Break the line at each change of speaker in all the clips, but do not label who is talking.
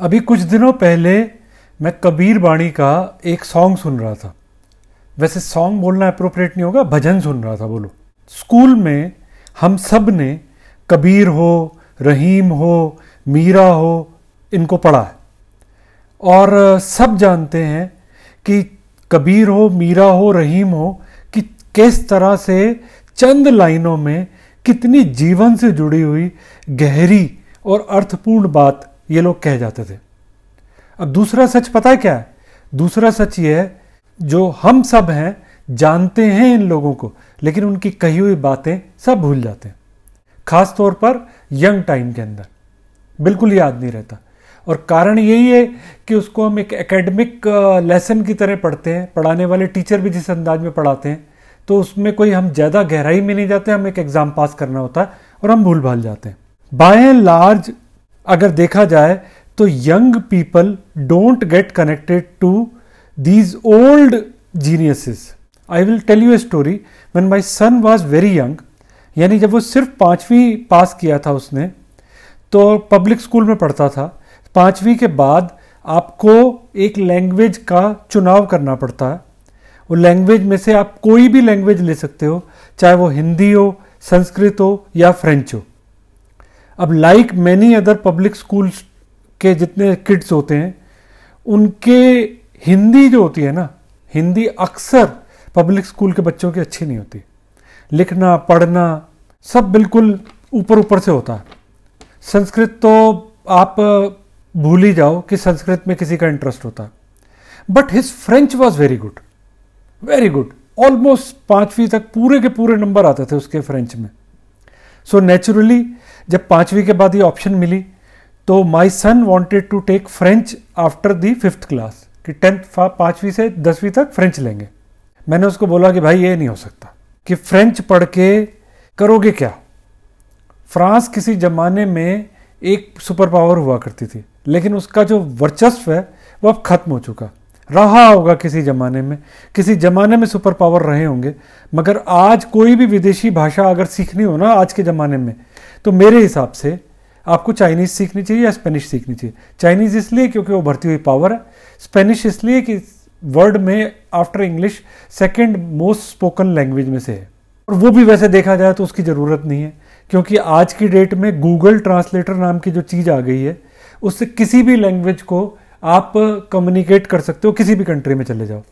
अभी कुछ दिनों पहले मैं कबीर बाणी का एक सॉन्ग सुन रहा था वैसे सॉन्ग बोलना अप्रोप्रिएट नहीं होगा भजन सुन रहा था बोलो स्कूल में हम सब ने कबीर हो रहीम हो मीरा हो इनको पढ़ा है और सब जानते हैं कि कबीर हो मीरा हो रहीम हो कि किस तरह से चंद लाइनों में कितनी जीवन से जुड़ी हुई गहरी और अर्थपूर्ण बात ये लोग कह जाते थे अब दूसरा सच पता है क्या है दूसरा सच ये है जो हम सब हैं जानते हैं इन लोगों को लेकिन उनकी कही हुई बातें सब भूल जाते हैं खास तौर पर यंग टाइम के अंदर बिल्कुल याद नहीं रहता और कारण यही है कि उसको हम एक एकेडमिक लेसन की तरह पढ़ते हैं पढ़ाने वाले टीचर भी जिस अंदाज में पढ़ाते हैं तो उसमें कोई हम ज़्यादा गहराई में नहीं जाते हम एक एग्ज़ाम पास करना होता है और हम भूल भाल जाते हैं बाय लार्ज अगर देखा जाए तो young people don't get connected to these old geniuses I will tell you a story when my son was very young यानी जब वो सिर्फ पाँचवीं पास किया था उसने तो पब्लिक स्कूल में पढ़ता था पाँचवीं के बाद आपको एक लैंग्वेज का चुनाव करना पड़ता है वो लैंग्वेज में से आप कोई भी लैंग्वेज ले सकते हो चाहे वो हिंदी हो संस्कृत हो या फ्रेंच हो अब like many other public schools के जितने किड्स होते हैं उनके हिंदी जो होती है ना हिंदी अक्सर पब्लिक स्कूल के बच्चों की अच्छी नहीं होती लिखना पढ़ना सब बिल्कुल ऊपर ऊपर से होता है संस्कृत तो आप भूल ही जाओ कि संस्कृत में किसी का इंटरेस्ट होता but his French was very good very good almost पांचवीं तक पूरे के पूरे नंबर आते थे उसके फ्रेंच में सो नेचुरली जब पाँचवीं के बाद ये ऑप्शन मिली तो my son wanted to take French after the fifth class कि टेंथ पाँचवीं से दसवीं तक फ्रेंच लेंगे मैंने उसको बोला कि भाई ये नहीं हो सकता कि फ्रेंच पढ़ के करोगे क्या फ्रांस किसी ज़माने में एक सुपर पावर हुआ करती थी लेकिन उसका जो वर्चस्व है वो अब खत्म हो चुका रहा होगा किसी ज़माने में किसी ज़माने में सुपर पावर रहे होंगे मगर आज कोई भी विदेशी भाषा अगर सीखनी हो ना आज के ज़माने में तो मेरे हिसाब से आपको चाइनीज़ सीखनी चाहिए या स्पेनिश सीखनी चाहिए चाइनीज़ इसलिए क्योंकि वो भरती हुई पावर है स्पेनिश इसलिए कि वर्ल्ड में after English second most spoken language में से है और वो भी वैसे देखा जाए तो उसकी ज़रूरत नहीं है क्योंकि आज की डेट में गूगल ट्रांसलेटर नाम की जो चीज़ आ गई है उससे किसी भी लैंग्वेज को आप कम्युनिकेट कर सकते हो किसी भी कंट्री में चले जाओ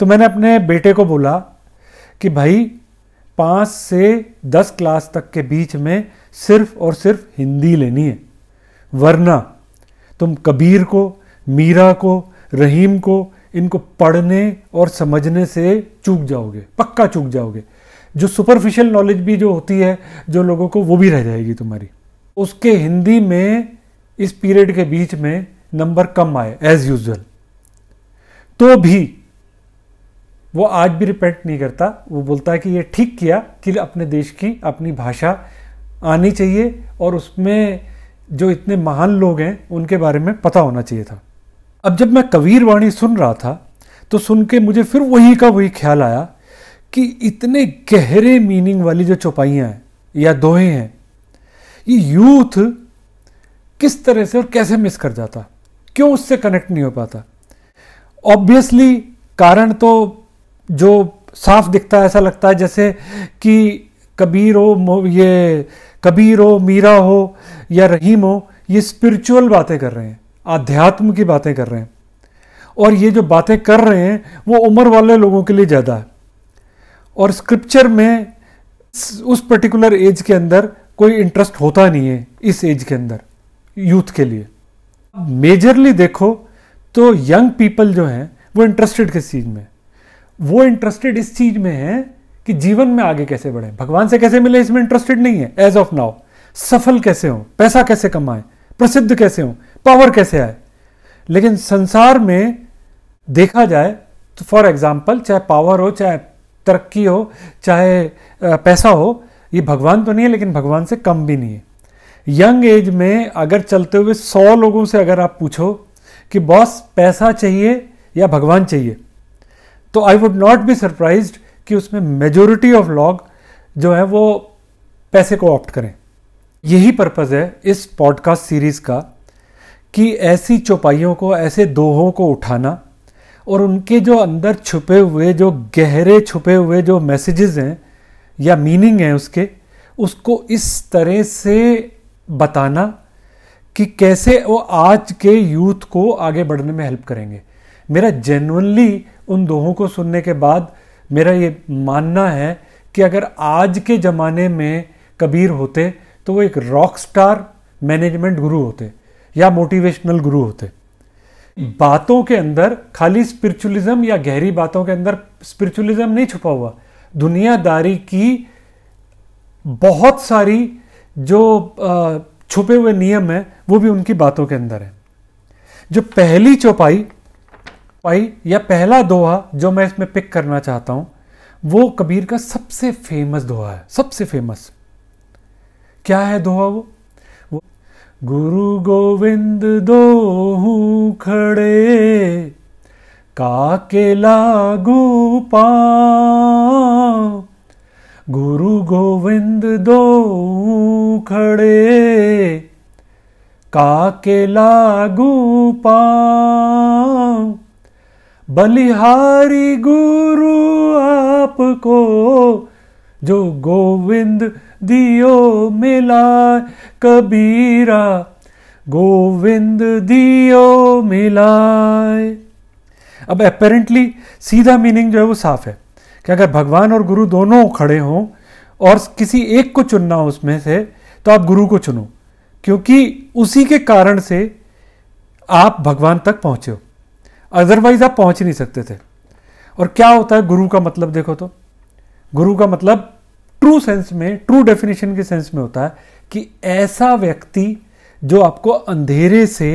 तो मैंने अपने बेटे को बोला कि भाई पाँच से दस क्लास तक के बीच में सिर्फ और सिर्फ हिंदी लेनी है वरना तुम कबीर को मीरा को रहीम को इनको पढ़ने और समझने से चूक जाओगे पक्का चूक जाओगे जो सुपरफिशियल नॉलेज भी जो होती है जो लोगों को वो भी रह जाएगी तुम्हारी उसके हिंदी में इस पीरियड के बीच में नंबर कम आए एज यूजल तो भी वो आज भी रिपेंट नहीं करता वो बोलता है कि ये ठीक किया कि अपने देश की अपनी भाषा आनी चाहिए और उसमें जो इतने महान लोग हैं उनके बारे में पता होना चाहिए था अब जब मैं कबीर वाणी सुन रहा था तो सुन के मुझे फिर वही का वही ख्याल आया कि इतने गहरे मीनिंग वाली जो चौपाइयाँ हैं या दोहे हैं ये यूथ किस तरह से और कैसे मिस कर जाता क्यों उससे कनेक्ट नहीं हो पाता ऑब्वियसली कारण तो जो साफ दिखता है ऐसा लगता है जैसे कि कबीर हो ये कबीर हो मीरा हो या रहीम हो ये स्पिरिचुअल बातें कर रहे हैं आध्यात्म की बातें कर रहे हैं और ये जो बातें कर रहे हैं वो उम्र वाले लोगों के लिए ज़्यादा है और स्क्रिप्चर में उस पर्टिकुलर एज के अंदर कोई इंटरेस्ट होता नहीं है इस एज के अंदर यूथ के लिए मेजरली देखो तो यंग पीपल जो हैं वो इंटरेस्टेड किस चीज़ में वो इंटरेस्टेड इस चीज़ में है कि जीवन में आगे कैसे बढ़े भगवान से कैसे मिले इसमें इंटरेस्टेड नहीं है एज ऑफ नाउ सफल कैसे हो पैसा कैसे कमाएं प्रसिद्ध कैसे हो पावर कैसे आए लेकिन संसार में देखा जाए तो फॉर एग्जाम्पल चाहे पावर हो चाहे तरक्की हो चाहे पैसा हो ये भगवान तो नहीं है लेकिन भगवान से कम भी नहीं है यंग एज में अगर चलते हुए सौ लोगों से अगर आप पूछो कि बॉस पैसा चाहिए या भगवान चाहिए तो I would not be surprise कि उसमें मेजोरिटी ऑफ लॉग जो है वो पैसे को ऑप्ट करें यही पर्पज़ है इस पॉडकास्ट सीरीज़ का कि ऐसी चौपाइयों को ऐसे दोहों को उठाना और उनके जो अंदर छुपे हुए जो गहरे छुपे हुए जो मैसेजेस हैं या मीनिंग हैं उसके उसको इस तरह से बताना कि कैसे वो आज के यूथ को आगे बढ़ने में हेल्प करेंगे मेरा जेनुअनली उन दोहों को सुनने के बाद मेरा ये मानना है कि अगर आज के ज़माने में कबीर होते तो वो एक रॉक स्टार मैनेजमेंट गुरु होते या मोटिवेशनल गुरु होते बातों के अंदर खाली स्पिरिचुअलिज्म या गहरी बातों के अंदर स्पिरिचुअलिज्म नहीं छुपा हुआ दुनियादारी की बहुत सारी जो छुपे हुए नियम है वो भी उनकी बातों के अंदर है जो पहली चौपाई पाई या पहला दोहा जो मैं इसमें पिक करना चाहता हूं वो कबीर का सबसे फेमस दोहा है सबसे फेमस क्या है दोहा वो वो गुरु गोविंद दोहू खड़े काके लागू पा गुरु गोविंद दो खड़े काके लागू पाऊं बलिहारी गुरु आपको जो गोविंद दियो मिला कबीरा गोविंद दियो मिलाए अब अपेरेंटली सीधा मीनिंग जो है वो साफ है कि अगर भगवान और गुरु दोनों खड़े हों और किसी एक को चुनना हो उसमें से तो आप गुरु को चुनो क्योंकि उसी के कारण से आप भगवान तक पहुँचे हो अदरवाइज आप पहुँच नहीं सकते थे और क्या होता है गुरु का मतलब देखो तो गुरु का मतलब ट्रू सेंस में ट्रू डेफिनेशन के सेंस में होता है कि ऐसा व्यक्ति जो आपको अंधेरे से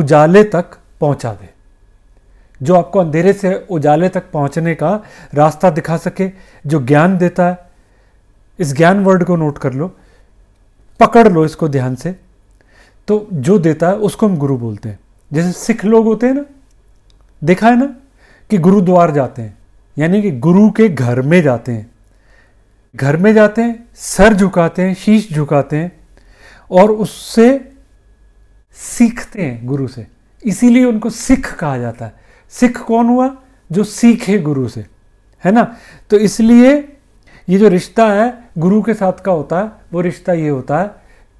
उजाले तक पहुंचा दे जो आपको अंधेरे से उजाले तक पहुंचने का रास्ता दिखा सके जो ज्ञान देता है इस ज्ञान वर्ड को नोट कर लो पकड़ लो इसको ध्यान से तो जो देता है उसको हम गुरु बोलते हैं जैसे सिख लोग होते हैं ना देखा है ना कि गुरुद्वार जाते हैं यानी कि गुरु के घर में जाते हैं घर में जाते हैं सर झुकाते हैं शीश झुकाते हैं और उससे सीखते हैं गुरु से इसीलिए उनको सिख कहा जाता है सिख कौन हुआ जो सीखे गुरु से है ना तो इसलिए ये जो रिश्ता है गुरु के साथ का होता है वो रिश्ता ये होता है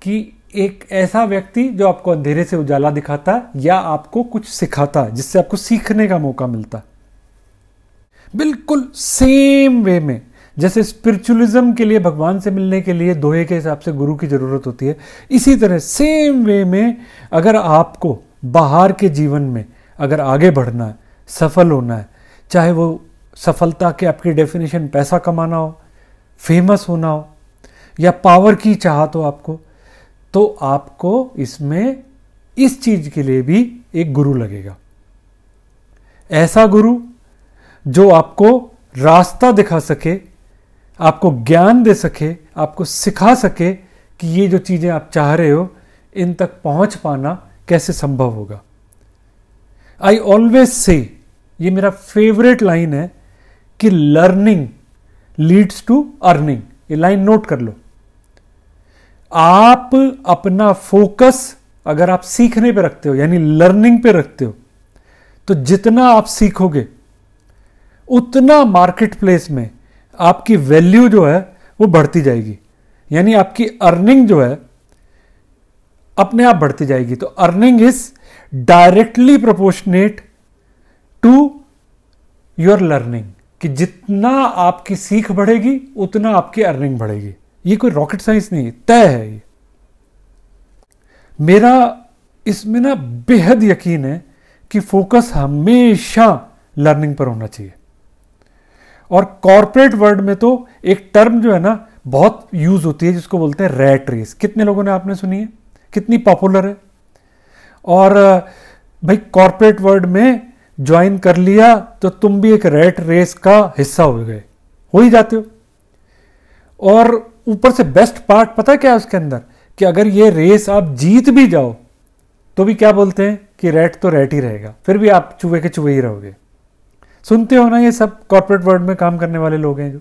कि एक ऐसा व्यक्ति जो आपको अंधेरे से उजाला दिखाता है या आपको कुछ सिखाता है जिससे आपको सीखने का मौका मिलता है बिल्कुल सेम वे में जैसे स्पिरिचुअलिज्म के लिए भगवान से मिलने के लिए दोहे के हिसाब से गुरु की ज़रूरत होती है इसी तरह सेम वे में अगर आपको बाहर के जीवन में अगर आगे बढ़ना है सफल होना है चाहे वो सफलता के आपकी डेफिनेशन पैसा कमाना हो फेमस होना हो या पावर की चाहत हो आपको तो आपको इसमें इस चीज के लिए भी एक गुरु लगेगा ऐसा गुरु जो आपको रास्ता दिखा सके आपको ज्ञान दे सके आपको सिखा सके कि ये जो चीज़ें आप चाह रहे हो इन तक पहुंच पाना कैसे संभव होगा आई ऑलवेज से ये मेरा फेवरेट लाइन है कि लर्निंग लीड्स टू अर्निंग ये लाइन नोट कर लो आप अपना फोकस अगर आप सीखने पे रखते हो यानी लर्निंग पे रखते हो तो जितना आप सीखोगे उतना मार्केट प्लेस में आपकी वैल्यू जो है वो बढ़ती जाएगी यानी आपकी अर्निंग जो है अपने आप बढ़ती जाएगी तो earning is directly proportionate to your learning कि जितना आपकी सीख बढ़ेगी उतना आपकी अर्निंग बढ़ेगी ये कोई रॉकेट साइंस नहीं तय है ये मेरा इसमें ना बेहद यकीन है कि फोकस हमेशा लर्निंग पर होना चाहिए और कॉरपोरेट वर्ल्ड में तो एक टर्म जो है ना बहुत यूज होती है जिसको बोलते हैं रेट रेस कितने लोगों ने आपने सुनी है कितनी पॉपुलर है और भाई कॉरपोरेट वर्ल्ड में ज्वाइन कर लिया तो तुम भी एक रेट रेस का हिस्सा हो गए हो ही जाते हो और ऊपर से बेस्ट पार्ट पता क्या है उसके अंदर कि अगर ये रेस आप जीत भी जाओ तो भी क्या बोलते हैं कि रेट तो रेट ही रहेगा फिर भी आप चूहे के चूहे ही रहोगे सुनते हो ना ये सब कॉर्पोरेट वर्ल्ड में काम करने वाले लोग हैं जो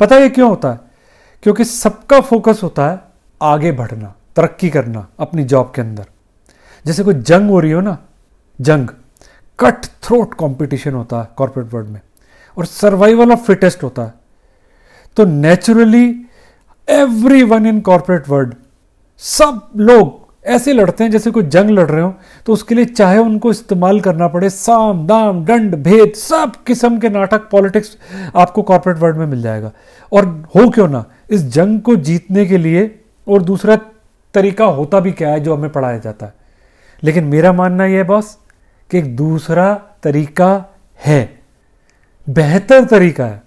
पता है क्यों होता है क्योंकि सबका फोकस होता है आगे बढ़ना तरक्की करना अपनी जॉब के अंदर जैसे कोई जंग हो रही हो ना जंग कट थ्रोट कॉम्पिटिशन होता है कॉरपोरेट वर्ल्ड में और सर्वाइवल ऑफ फिटेस्ट होता है तो naturally every one in corporate world सब लोग ऐसे लड़ते हैं जैसे कोई जंग लड़ रहे हो तो उसके लिए चाहे उनको इस्तेमाल करना पड़े साम दाम दंड भेद सब किस्म के नाटक पॉलिटिक्स आपको कॉरपोरेट वर्ल्ड में मिल जाएगा और हो क्यों ना इस जंग को जीतने के लिए और दूसरा तरीका होता भी क्या है जो हमें पढ़ाया जाता है लेकिन मेरा मानना यह है बॉस कि एक दूसरा तरीका है बेहतर तरीका है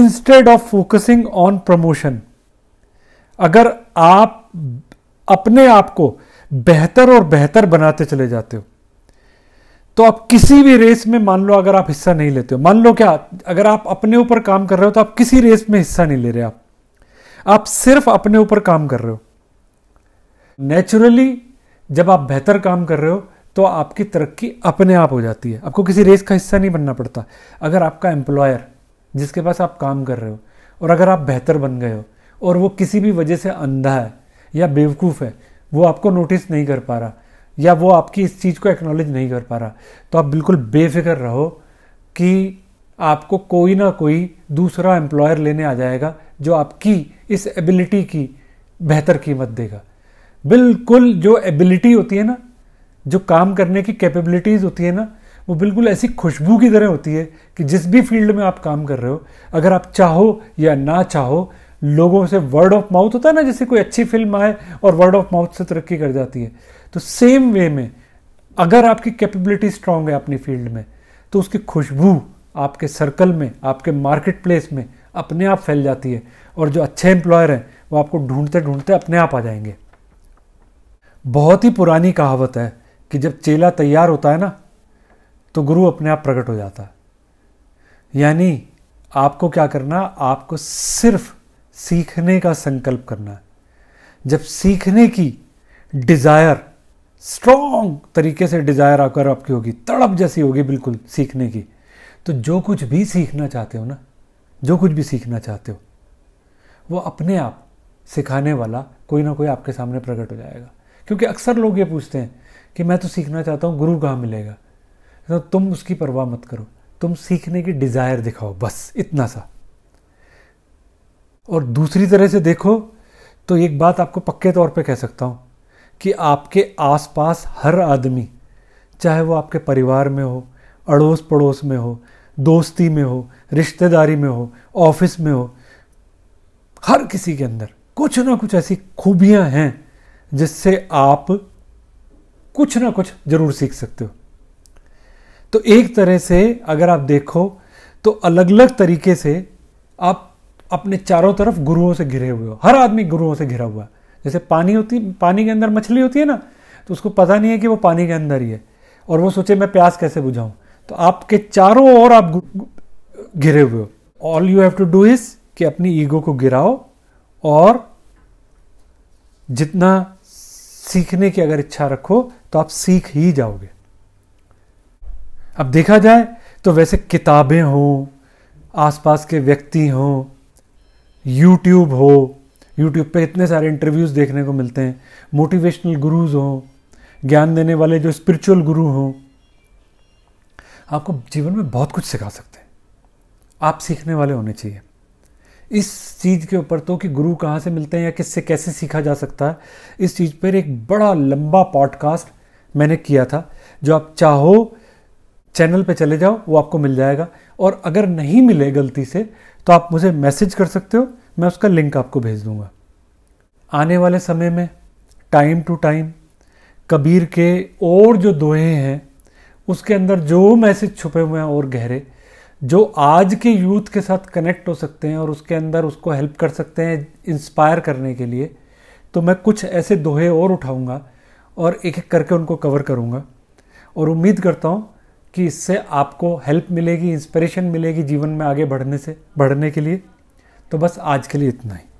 instead of focusing on promotion अगर आप अपने आप को बेहतर और बेहतर बनाते चले जाते हो तो आप किसी भी रेस में मान लो अगर आप हिस्सा नहीं लेते हो मान लो क्या अगर आप अपने ऊपर काम कर रहे हो तो आप किसी रेस में हिस्सा नहीं ले रहे आप आप सिर्फ अपने ऊपर काम कर रहे हो नेचुरली जब आप बेहतर काम कर रहे हो तो आपकी तरक्की अपने आप हो जाती है आपको किसी रेस का हिस्सा नहीं बनना पड़ता अगर आपका एम्प्लॉयर जिसके पास आप काम कर रहे हो और अगर आप बेहतर बन गए हो और वो किसी भी वजह से अंधा है या बेवकूफ़ है वो आपको नोटिस नहीं कर पा रहा या वो आपकी इस चीज़ को एक्नॉलेज नहीं कर पा रहा तो आप बिल्कुल बेफिक्र रहो कि आपको कोई ना कोई दूसरा एम्प्लॉयर लेने आ जाएगा जो आपकी इस एबिलिटी की बेहतर कीमत देगा बिल्कुल जो एबिलिटी होती है ना जो काम करने की कैपेबिलिटीज़ होती है ना वो बिल्कुल ऐसी खुशबू की तरह होती है कि जिस भी फील्ड में आप काम कर रहे हो अगर आप चाहो या ना चाहो लोगों से वर्ड ऑफ माउथ होता है ना जैसे कोई अच्छी फिल्म आए और वर्ड ऑफ माउथ से तरक्की कर जाती है तो सेम वे में अगर आपकी कैपेबिलिटी स्ट्रांग है अपनी फील्ड में तो उसकी खुशबू आपके सर्कल में आपके मार्केट प्लेस में अपने आप फैल जाती है और जो अच्छे एम्प्लॉयर हैं वो आपको ढूंढते ढूंढते अपने आप आ जाएंगे बहुत ही पुरानी कहावत है कि जब चेला तैयार होता है ना तो गुरु अपने आप प्रकट हो जाता है यानी आपको क्या करना आपको सिर्फ सीखने का संकल्प करना है जब सीखने की डिज़ायर स्ट्रॉन्ग तरीके से डिज़ायर आकर आपकी होगी तड़प जैसी होगी बिल्कुल सीखने की तो जो कुछ भी सीखना चाहते हो ना जो कुछ भी सीखना चाहते हो वो अपने आप सिखाने वाला कोई ना कोई आपके सामने प्रकट हो जाएगा क्योंकि अक्सर लोग ये पूछते हैं कि मैं तो सीखना चाहता हूँ गुरु कहाँ मिलेगा तो तुम उसकी परवाह मत करो तुम सीखने की डिज़ायर दिखाओ बस इतना सा और दूसरी तरह से देखो तो एक बात आपको पक्के तौर पे कह सकता हूँ कि आपके आसपास हर आदमी चाहे वो आपके परिवार में हो अड़ोस पड़ोस में हो दोस्ती में हो रिश्तेदारी में हो ऑफिस में हो हर किसी के अंदर कुछ ना कुछ ऐसी खूबियाँ हैं जिससे आप कुछ ना कुछ जरूर सीख सकते हो तो एक तरह से अगर आप देखो तो अलग अलग तरीके से आप अपने चारों तरफ गुरुओं से घिरे हुए हो हर आदमी गुरुओं से घिरा हुआ है जैसे पानी होती पानी के अंदर मछली होती है ना तो उसको पता नहीं है कि वो पानी के अंदर ही है और वो सोचे मैं प्यास कैसे बुझाऊं तो आपके चारों ओर आप घिरे हुए हो all you have to do is कि अपनी ईगो को गिराओ और जितना सीखने की अगर इच्छा रखो तो आप सीख ही जाओगे अब देखा जाए तो वैसे किताबें हों आसपास के व्यक्ति हों यूट्यूब हो यूट्यूब पे इतने सारे इंटरव्यूज़ देखने को मिलते हैं मोटिवेशनल गुरुज हों ज्ञान देने वाले जो स्पिरिचुअल गुरु हों आपको जीवन में बहुत कुछ सिखा सकते हैं आप सीखने वाले होने चाहिए इस चीज़ के ऊपर तो कि गुरु कहाँ से मिलते हैं या किससे कैसे सीखा जा सकता है इस चीज़ पर एक बड़ा लंबा पॉडकास्ट मैंने किया था जो आप चाहो चैनल पे चले जाओ वो आपको मिल जाएगा और अगर नहीं मिले गलती से तो आप मुझे मैसेज कर सकते हो मैं उसका लिंक आपको भेज दूंगा आने वाले समय में टाइम टू टाइम कबीर के और जो दोहे हैं उसके अंदर जो मैसेज छुपे हुए हैं और गहरे जो आज के यूथ के साथ कनेक्ट हो सकते हैं और उसके अंदर उसको हेल्प कर सकते हैं इंस्पायर करने के लिए तो मैं कुछ ऐसे दोहे और उठाऊंगा और एक एक करके उनको कवर करूंगा और उम्मीद करता हूं कि इससे आपको हेल्प मिलेगी इंस्पिरेशन मिलेगी जीवन में आगे बढ़ने से बढ़ने के लिए तो बस आज के लिए इतना ही